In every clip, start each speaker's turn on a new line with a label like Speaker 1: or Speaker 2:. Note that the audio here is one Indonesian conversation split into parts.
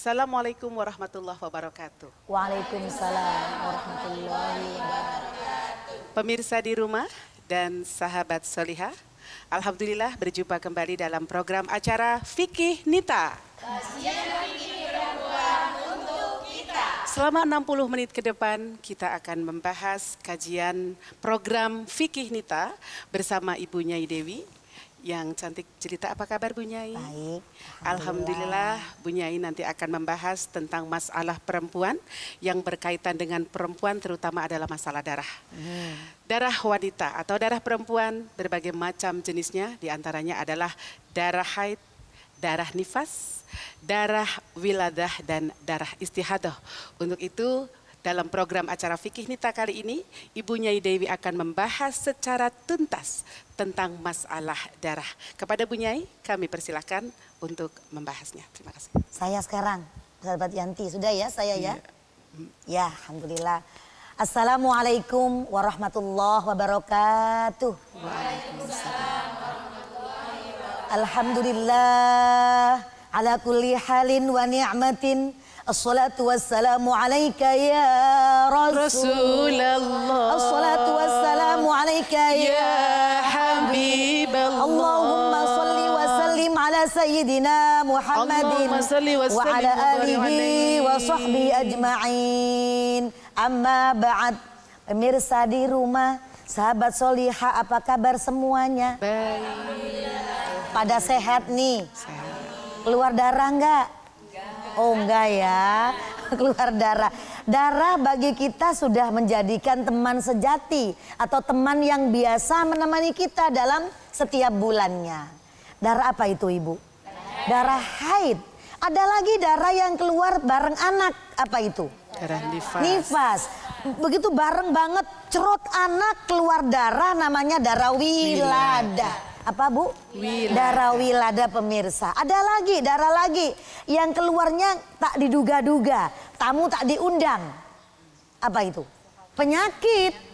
Speaker 1: Assalamualaikum warahmatullahi wabarakatuh.
Speaker 2: Waalaikumsalam
Speaker 1: warahmatullahi wabarakatuh. Pemirsa di rumah dan sahabat solihah, Alhamdulillah berjumpa kembali dalam program acara Fikih Nita. Selama 60 menit ke depan kita akan membahas kajian program Fikih Nita bersama Ibu Nyai Dewi yang cantik cerita. Apa kabar Bu Nyai? Baik. Alhamdulillah, Alhamdulillah Bu Nyai nanti akan membahas tentang masalah perempuan yang berkaitan dengan perempuan terutama adalah masalah darah. Hmm. Darah wanita atau darah perempuan berbagai macam jenisnya diantaranya adalah darah haid, darah nifas, darah wiladah dan darah istihadah. Untuk itu dalam program acara Fikih Nita kali ini, Ibu Nyai Dewi akan membahas secara tuntas tentang masalah darah. Kepada Bu Nyai, kami persilahkan untuk membahasnya. Terima kasih.
Speaker 2: Saya sekarang, sahabat Yanti, sudah ya saya ya? Iya. Ya, Alhamdulillah. Assalamualaikum warahmatullahi wabarakatuh. Waalaikumsalam warahmatullahi wabarakatuh. Alhamdulillah ala kulli halin wa ni'matin Assalatu wassalamu alaika ya Rasul. Rasulullah. Assalatu wassalamu alaika ya ya
Speaker 1: Habiballah.
Speaker 2: Allahumma salli wa sallim ala sayyidina Muhammadin wa wa ala alihi wa sahbihi ajma'in. Amma ba'd. Pemirsa di rumah, sahabat soliha apa kabar semuanya? Baik. Pada sehat nih. Keluar darah enggak? Oh enggak ya, keluar darah. Darah bagi kita sudah menjadikan teman sejati atau teman yang biasa menemani kita dalam setiap bulannya. Darah apa itu Ibu? Darah haid. Ada lagi darah yang keluar bareng anak, apa itu?
Speaker 1: Darah nifas.
Speaker 2: Nifas. Begitu bareng banget cerut anak keluar darah namanya darah wiladah apa Bu? Wila. Darah wilada pemirsa. Ada lagi, darah lagi yang keluarnya tak diduga-duga, tamu tak diundang. Apa itu? Penyakit.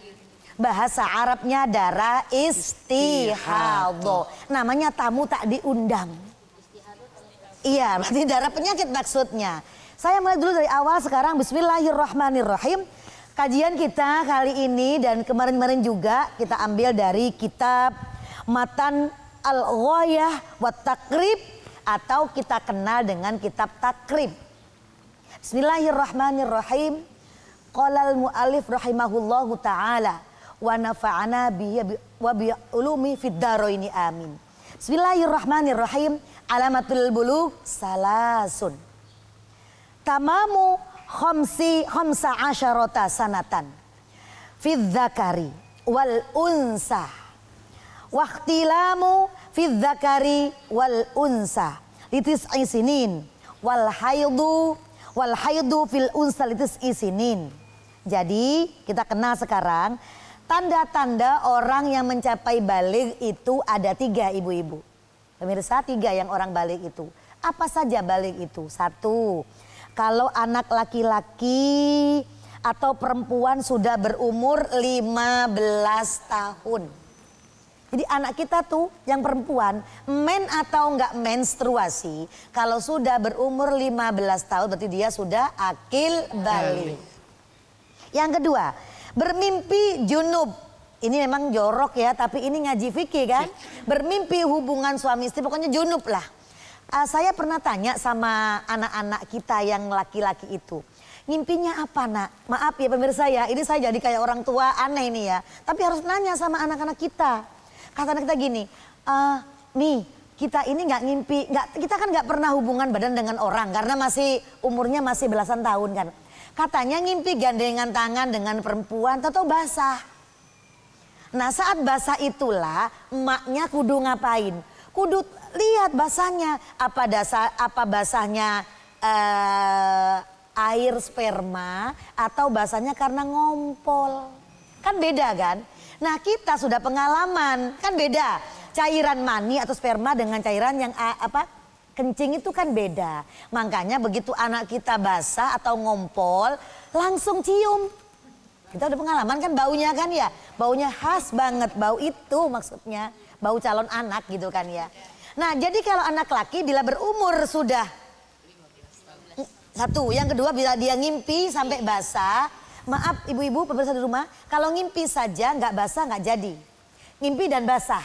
Speaker 2: Bahasa Arabnya darah istihadho. Namanya tamu tak diundang. Iya, berarti darah penyakit maksudnya. Saya mulai dulu dari awal sekarang bismillahirrahmanirrahim. Kajian kita kali ini dan kemarin-kemarin juga kita ambil dari kitab matan al-ghayah wa takrib atau kita kenal dengan kitab takrib. Bismillahirrahmanirrahim. Qalal mu'alif rahimahullahu taala wa nafa'ana bi wa bi ulumi fid ini amin. Bismillahirrahmanirrahim. Alamatul bulu salasun. Tamamu khamsi khamsa asyarata sanatan. Fid zakari wal unsah. Waktilamu fidzakari wal unsa litis isinin wal haydu wal haydu fil unsa litis isinin. Jadi kita kenal sekarang tanda-tanda orang yang mencapai balik itu ada tiga ibu-ibu. Pemirsa tiga yang orang balik itu. Apa saja balik itu? Satu, kalau anak laki-laki atau perempuan sudah berumur 15 tahun. Jadi anak kita tuh yang perempuan men atau enggak menstruasi kalau sudah berumur 15 tahun berarti dia sudah akil balik. Yang kedua, bermimpi junub ini memang jorok ya, tapi ini ngaji fikih kan. Iya. Bermimpi hubungan suami istri, pokoknya junub lah. Uh, saya pernah tanya sama anak-anak kita yang laki-laki itu. mimpinya apa nak? Maaf ya pemirsa ya, ini saya jadi kayak orang tua aneh ini ya. Tapi harus nanya sama anak-anak kita kata anak kita gini, uh, Mi, kita ini nggak ngimpi, nggak kita kan nggak pernah hubungan badan dengan orang karena masih umurnya masih belasan tahun kan. Katanya ngimpi gandengan tangan dengan perempuan, atau basah. Nah saat basah itulah emaknya kudu ngapain? Kudu lihat basahnya apa dasa, apa basahnya eh, air sperma atau basahnya karena ngompol. Kan beda kan? Nah kita sudah pengalaman, kan beda. Cairan mani atau sperma dengan cairan yang apa kencing itu kan beda. Makanya begitu anak kita basah atau ngompol, langsung cium. Kita udah pengalaman kan baunya kan ya. Baunya khas banget, bau itu maksudnya. Bau calon anak gitu kan ya. Nah jadi kalau anak laki bila berumur sudah satu. Yang kedua bila dia ngimpi sampai basah maaf ibu-ibu pemirsa di rumah, kalau ngimpi saja nggak basah nggak jadi. Ngimpi dan basah.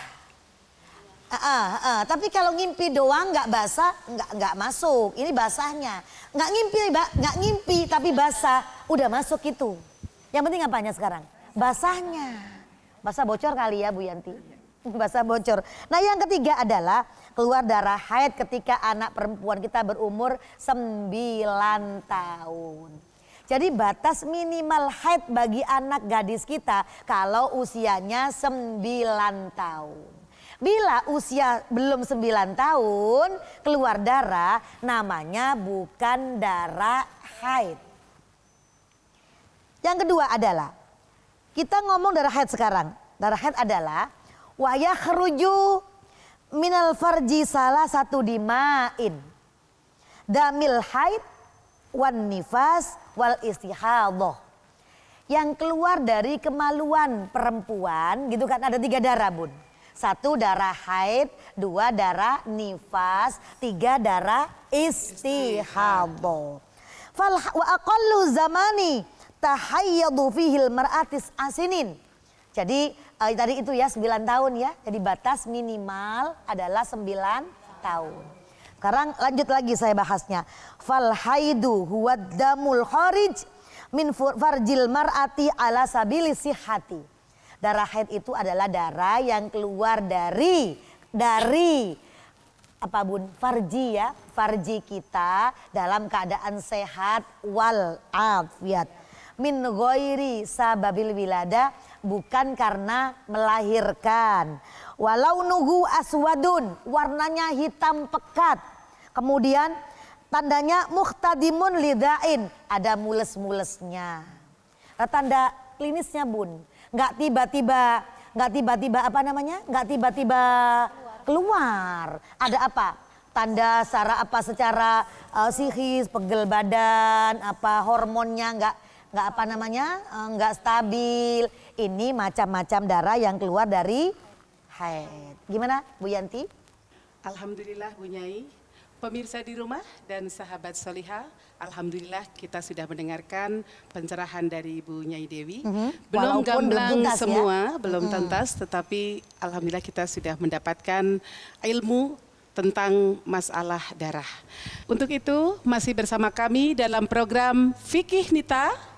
Speaker 2: Uh, uh, uh. Tapi kalau ngimpi doang nggak basah nggak nggak masuk. Ini basahnya. Nggak ngimpi nggak ngimpi tapi basah udah masuk itu. Yang penting apanya sekarang? Basahnya. Basah bocor kali ya Bu Yanti. Basah bocor. Nah yang ketiga adalah keluar darah haid ketika anak perempuan kita berumur 9 tahun. Jadi batas minimal height bagi anak gadis kita kalau usianya 9 tahun. Bila usia belum 9 tahun keluar darah namanya bukan darah haid. Yang kedua adalah kita ngomong darah haid sekarang. Darah haid adalah wayah keruju minal farji salah satu dimain. Damil haid wan nifas wal istihadoh. Yang keluar dari kemaluan perempuan gitu kan ada tiga darah bun. Satu darah haid, dua darah nifas, tiga darah istihadoh. Fal wa aqallu zamani tahayyadu fihil mar'atis asinin. Jadi eh, tadi itu ya 9 tahun ya. Jadi batas minimal adalah 9 tahun. Sekarang lanjut lagi saya bahasnya. Fal haidu huwad kharij min farjil mar'ati ala sabili sihati. Darah haid itu adalah darah yang keluar dari dari apa bun farji ya farji kita dalam keadaan sehat wal afiat min ghairi sababil wilada bukan karena melahirkan. Walau nugu aswadun, warnanya hitam pekat. Kemudian tandanya muhtadimun lidain, ada mules-mulesnya. Eh, tanda klinisnya bun, nggak tiba-tiba, nggak tiba-tiba apa namanya, nggak tiba-tiba keluar. Ada apa? tanda secara apa secara uh, psikis, pegel badan, apa hormonnya nggak nggak apa namanya eh, nggak stabil, ini macam-macam darah yang keluar dari haid. Gimana Bu Yanti?
Speaker 1: Alhamdulillah Bu Nyai, pemirsa di rumah dan sahabat soliha, Alhamdulillah kita sudah mendengarkan pencerahan dari Bu Nyai Dewi. Mm -hmm. Belum Walaupun gamblang ya? belum semua, ya? belum mm tuntas, tetapi Alhamdulillah kita sudah mendapatkan ilmu tentang masalah darah. Untuk itu masih bersama kami dalam program Fikih Nita